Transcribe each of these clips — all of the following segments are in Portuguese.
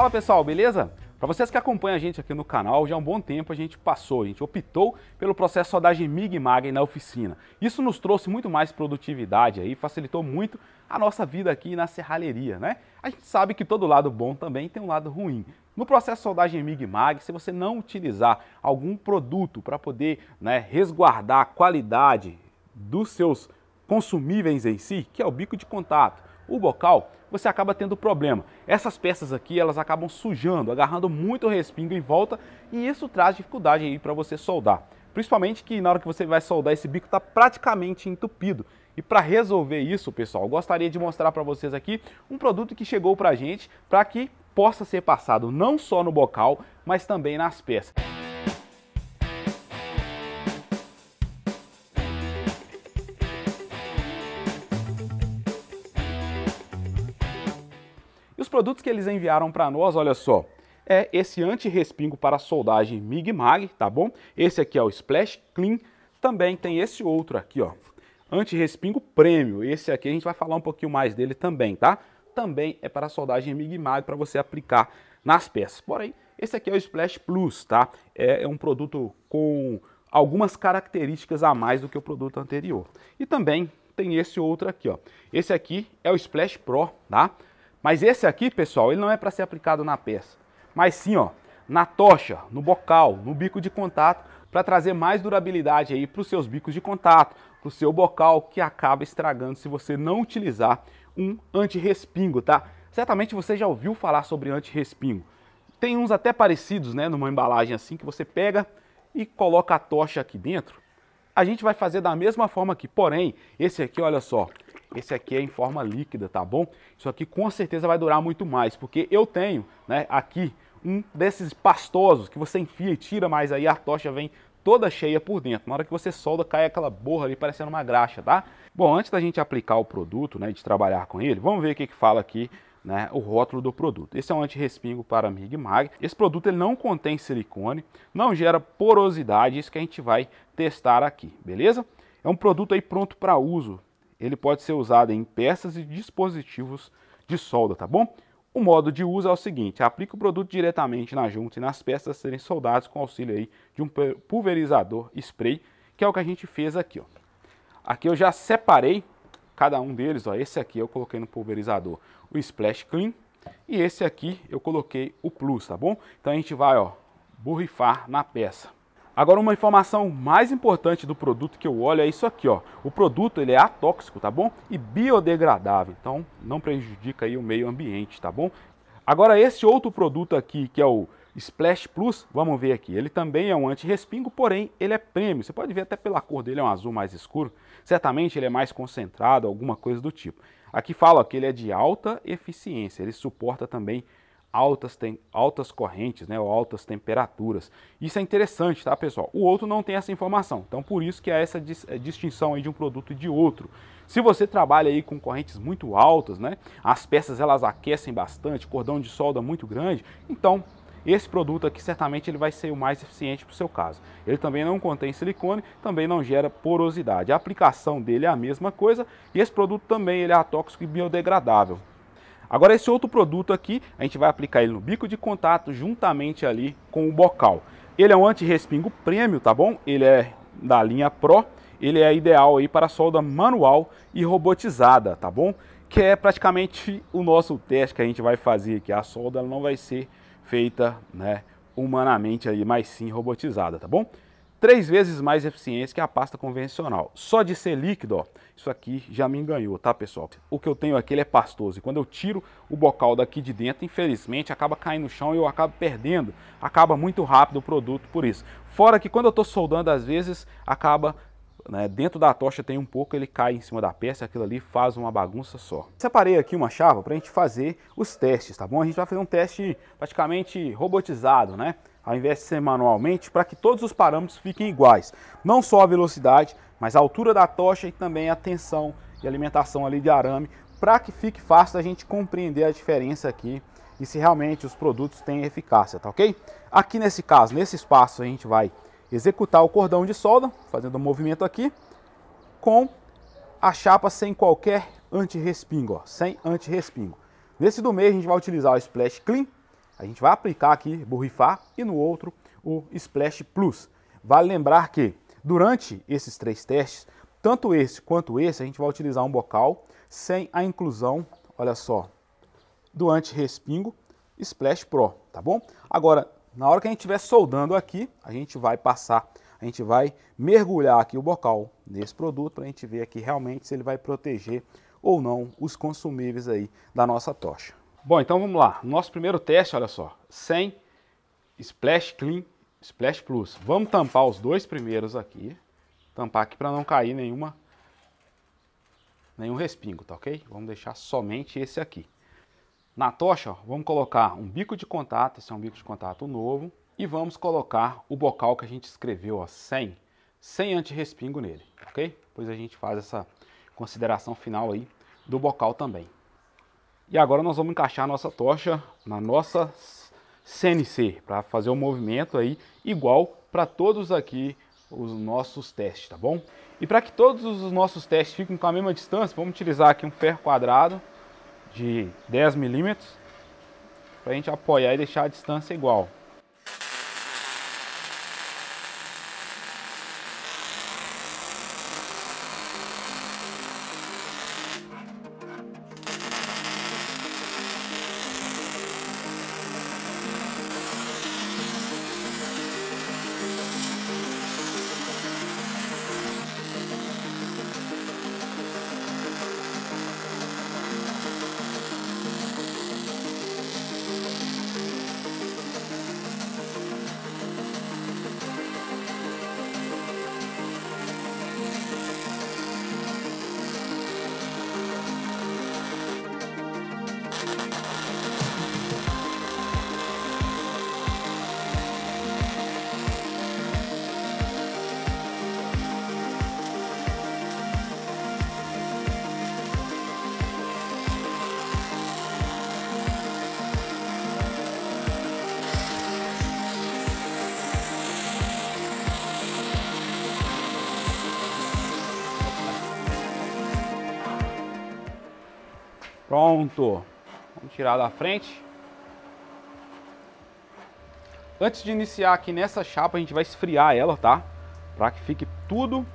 Fala pessoal, beleza? Para vocês que acompanham a gente aqui no canal, já há um bom tempo a gente passou, a gente optou pelo processo de soldagem MIG MAG na oficina. Isso nos trouxe muito mais produtividade aí, facilitou muito a nossa vida aqui na serralheria, né? A gente sabe que todo lado bom também tem um lado ruim. No processo de soldagem MIG MAG, se você não utilizar algum produto para poder né, resguardar a qualidade dos seus consumíveis em si, que é o bico de contato, o bocal, você acaba tendo problema. Essas peças aqui, elas acabam sujando, agarrando muito respingo em volta e isso traz dificuldade aí para você soldar. Principalmente que na hora que você vai soldar esse bico está praticamente entupido. E para resolver isso, pessoal, gostaria de mostrar para vocês aqui um produto que chegou para a gente para que possa ser passado não só no bocal, mas também nas peças. produtos que eles enviaram para nós, olha só, é esse anti-respingo para soldagem MIG MAG, tá bom? Esse aqui é o Splash Clean, também tem esse outro aqui, ó, anti-respingo prêmio. Esse aqui a gente vai falar um pouquinho mais dele também, tá? Também é para soldagem MIG MAG para você aplicar nas peças. Porém, esse aqui é o Splash Plus, tá? É, é um produto com algumas características a mais do que o produto anterior. E também tem esse outro aqui, ó. Esse aqui é o Splash Pro, tá? Mas esse aqui, pessoal, ele não é para ser aplicado na peça, mas sim, ó, na tocha, no bocal, no bico de contato, para trazer mais durabilidade aí para os seus bicos de contato, para o seu bocal que acaba estragando se você não utilizar um anti-respingo, tá? Certamente você já ouviu falar sobre anti-respingo. Tem uns até parecidos, né, numa embalagem assim que você pega e coloca a tocha aqui dentro. A gente vai fazer da mesma forma aqui, porém, esse aqui, olha só, esse aqui é em forma líquida, tá bom? Isso aqui com certeza vai durar muito mais, porque eu tenho né, aqui um desses pastosos que você enfia e tira, mas aí a tocha vem toda cheia por dentro. Na hora que você solda, cai aquela borra ali parecendo uma graxa, tá? Bom, antes da gente aplicar o produto, né, de trabalhar com ele, vamos ver o que, que fala aqui né, o rótulo do produto. Esse é um anti-respingo para MIG Mag. Esse produto ele não contém silicone, não gera porosidade, isso que a gente vai testar aqui, beleza? É um produto aí pronto para uso, ele pode ser usado em peças e dispositivos de solda, tá bom? O modo de uso é o seguinte, aplica o produto diretamente na junta e nas peças serem soldadas com auxílio aí de um pulverizador spray, que é o que a gente fez aqui, ó. Aqui eu já separei cada um deles, ó, esse aqui eu coloquei no pulverizador o Splash Clean e esse aqui eu coloquei o Plus, tá bom? Então a gente vai, ó, borrifar na peça. Agora uma informação mais importante do produto que eu olho é isso aqui, ó. O produto ele é atóxico, tá bom? E biodegradável, então não prejudica aí o meio ambiente, tá bom? Agora esse outro produto aqui, que é o Splash Plus, vamos ver aqui. Ele também é um anti-respingo, porém ele é prêmio. Você pode ver até pela cor dele, é um azul mais escuro. Certamente ele é mais concentrado, alguma coisa do tipo. Aqui fala ó, que ele é de alta eficiência, ele suporta também altas, tem, altas correntes né, ou altas temperaturas. Isso é interessante, tá pessoal? O outro não tem essa informação, então por isso que há essa dis eh, distinção aí de um produto e de outro. Se você trabalha aí com correntes muito altas, né, as peças elas aquecem bastante, cordão de solda muito grande, então esse produto aqui certamente ele vai ser o mais eficiente para o seu caso. Ele também não contém silicone, também não gera porosidade. A aplicação dele é a mesma coisa e esse produto também ele é atóxico e biodegradável. Agora esse outro produto aqui, a gente vai aplicar ele no bico de contato juntamente ali com o bocal. Ele é um anti-respingo prêmio, tá bom? Ele é da linha Pro, ele é ideal aí para solda manual e robotizada, tá bom? Que é praticamente o nosso teste que a gente vai fazer aqui. A solda não vai ser feita né, humanamente aí, mas sim robotizada, tá bom? três vezes mais eficiência que a pasta convencional. Só de ser líquido, ó, isso aqui já me enganou tá pessoal? O que eu tenho aqui é pastoso e quando eu tiro o bocal daqui de dentro, infelizmente acaba caindo no chão e eu acabo perdendo, acaba muito rápido o produto por isso. Fora que quando eu estou soldando às vezes acaba né, dentro da tocha tem um pouco, ele cai em cima da peça, aquilo ali faz uma bagunça só. Separei aqui uma chave para a gente fazer os testes, tá bom? A gente vai fazer um teste praticamente robotizado, né? ao invés de ser manualmente, para que todos os parâmetros fiquem iguais. Não só a velocidade, mas a altura da tocha e também a tensão e alimentação ali de arame, para que fique fácil a gente compreender a diferença aqui e se realmente os produtos têm eficácia, tá ok? Aqui nesse caso, nesse espaço, a gente vai executar o cordão de solda, fazendo o um movimento aqui, com a chapa sem qualquer anti-respingo, sem anti-respingo. Nesse do meio, a gente vai utilizar o splash clean, a gente vai aplicar aqui, borrifar, e no outro o Splash Plus. Vale lembrar que durante esses três testes, tanto esse quanto esse, a gente vai utilizar um bocal sem a inclusão, olha só, do anti-respingo Splash Pro, tá bom? Agora, na hora que a gente estiver soldando aqui, a gente vai passar, a gente vai mergulhar aqui o bocal nesse produto para a gente ver aqui realmente se ele vai proteger ou não os consumíveis aí da nossa tocha. Bom, então vamos lá. Nosso primeiro teste, olha só, sem Splash Clean, Splash Plus. Vamos tampar os dois primeiros aqui. Tampar aqui para não cair nenhuma nenhum respingo, tá ok? Vamos deixar somente esse aqui. Na tocha, ó, vamos colocar um bico de contato, esse é um bico de contato novo. E vamos colocar o bocal que a gente escreveu, ó, sem, sem anti-respingo nele, ok? Depois a gente faz essa consideração final aí do bocal também. E agora nós vamos encaixar a nossa tocha na nossa CNC para fazer o um movimento aí igual para todos aqui os nossos testes, tá bom? E para que todos os nossos testes fiquem com a mesma distância, vamos utilizar aqui um ferro quadrado de 10 milímetros para a gente apoiar e deixar a distância igual. Pronto. Vamos tirar da frente. Antes de iniciar aqui nessa chapa, a gente vai esfriar ela, tá? Para que fique tudo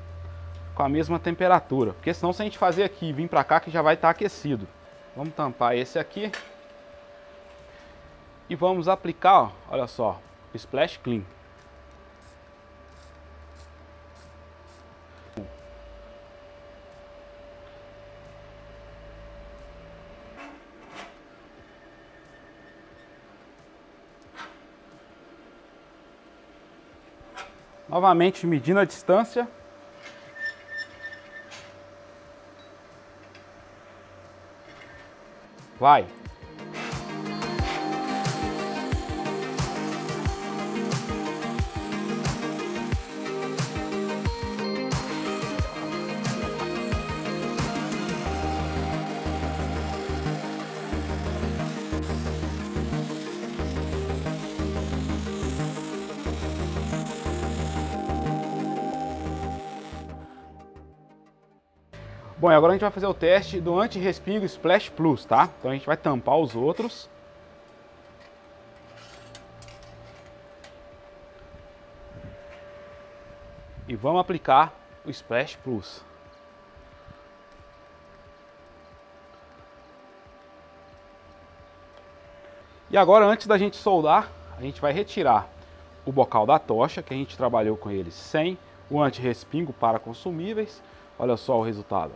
com a mesma temperatura. Porque senão se a gente fazer aqui e vir para cá que já vai estar tá aquecido. Vamos tampar esse aqui. E vamos aplicar, ó, olha só, Splash Clean. Novamente medindo a distância. Vai. Bom, agora a gente vai fazer o teste do anti-respingo Splash Plus, tá? Então a gente vai tampar os outros. E vamos aplicar o Splash Plus. E agora, antes da gente soldar, a gente vai retirar o bocal da tocha, que a gente trabalhou com ele sem o anti-respingo para consumíveis. Olha só o resultado.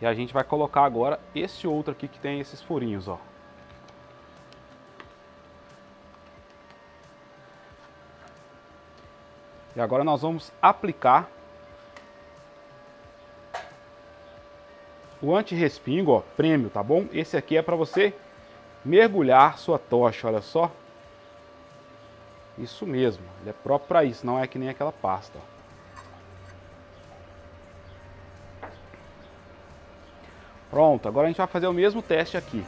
E a gente vai colocar agora esse outro aqui que tem esses furinhos, ó. E agora nós vamos aplicar o anti-respingo, ó, prêmio, tá bom? Esse aqui é para você mergulhar sua tocha, olha só. Isso mesmo, ele é próprio para isso, não é que nem aquela pasta, ó. Pronto, agora a gente vai fazer o mesmo teste aqui.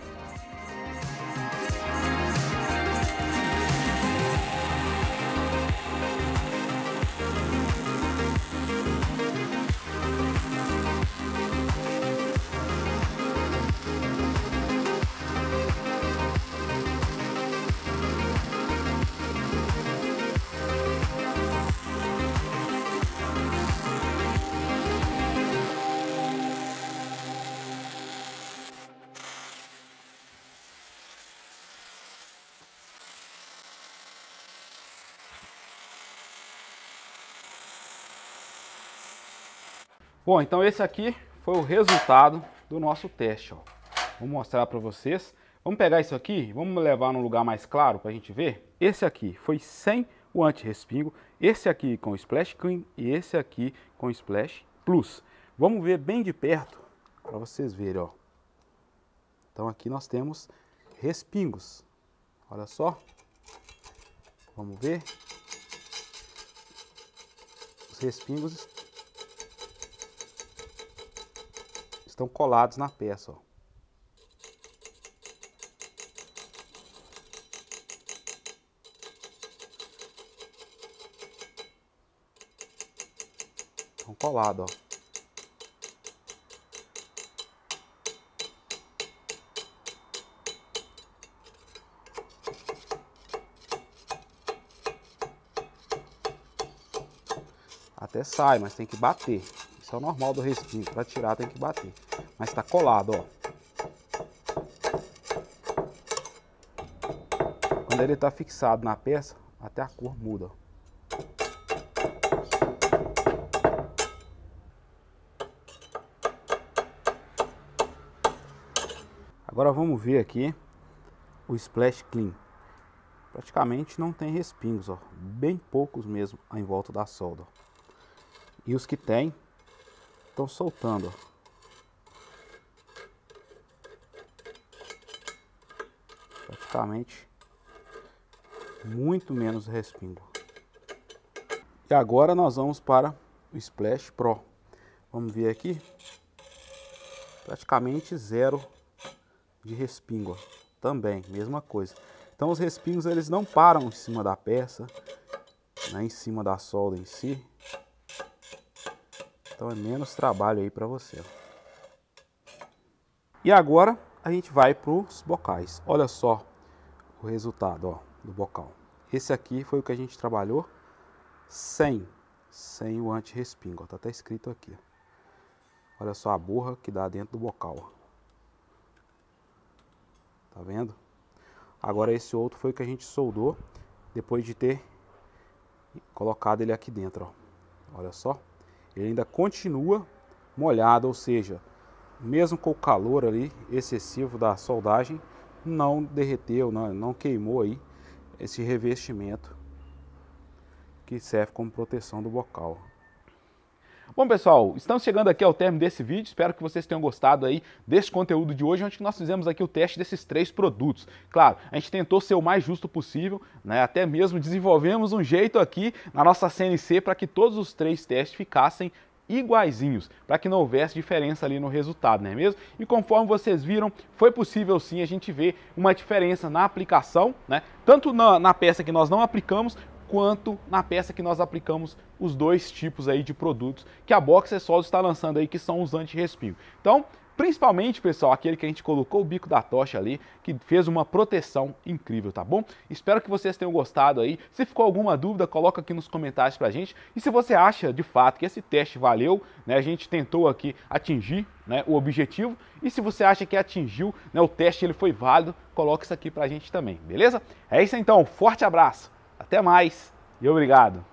Bom, então esse aqui foi o resultado do nosso teste. Ó. Vou mostrar para vocês. Vamos pegar isso aqui, vamos levar num lugar mais claro para a gente ver. Esse aqui foi sem o anti-respingo, esse aqui com Splash Clean e esse aqui com Splash Plus. Vamos ver bem de perto para vocês verem. Ó. Então aqui nós temos respingos. Olha só. Vamos ver. Os respingos estão colados na peça. Ó. Estão colados, ó. Até sai, mas tem que bater pressão é normal do respingo. Para tirar tem que bater. Mas está colado, ó. Quando ele está fixado na peça, até a cor muda. Agora vamos ver aqui o splash clean. Praticamente não tem respingos, ó, bem poucos mesmo em volta da solda. E os que tem estão soltando. Praticamente muito menos respingo. E agora nós vamos para o Splash Pro. Vamos ver aqui. Praticamente zero de respingo. Também, mesma coisa. Então os respingos eles não param em cima da peça, né, em cima da solda em si. Então é menos trabalho aí para você. E agora a gente vai para os bocais. Olha só o resultado ó, do bocal. Esse aqui foi o que a gente trabalhou sem, sem o anti-respingo. Está até escrito aqui. Olha só a borra que dá dentro do bocal. Ó. Tá vendo? Agora esse outro foi o que a gente soldou depois de ter colocado ele aqui dentro. Ó. Olha só ele ainda continua molhado, ou seja, mesmo com o calor ali excessivo da soldagem, não derreteu, não, não queimou aí esse revestimento que serve como proteção do bocal. Bom, pessoal, estamos chegando aqui ao término desse vídeo. Espero que vocês tenham gostado aí desse conteúdo de hoje, onde nós fizemos aqui o teste desses três produtos. Claro, a gente tentou ser o mais justo possível, né? Até mesmo desenvolvemos um jeito aqui na nossa CNC para que todos os três testes ficassem iguaizinhos, para que não houvesse diferença ali no resultado, não é mesmo? E conforme vocês viram, foi possível sim a gente ver uma diferença na aplicação, né? Tanto na, na peça que nós não aplicamos, quanto na peça que nós aplicamos os dois tipos aí de produtos que a Boxer Acessórios está lançando aí, que são os anti-respingo. Então, Principalmente, pessoal, aquele que a gente colocou o bico da tocha ali, que fez uma proteção incrível, tá bom? Espero que vocês tenham gostado aí. Se ficou alguma dúvida, coloca aqui nos comentários pra gente. E se você acha, de fato, que esse teste valeu, né? A gente tentou aqui atingir né, o objetivo. E se você acha que atingiu, né, o teste ele foi válido, coloca isso aqui pra gente também, beleza? É isso então, forte abraço! Até mais e obrigado!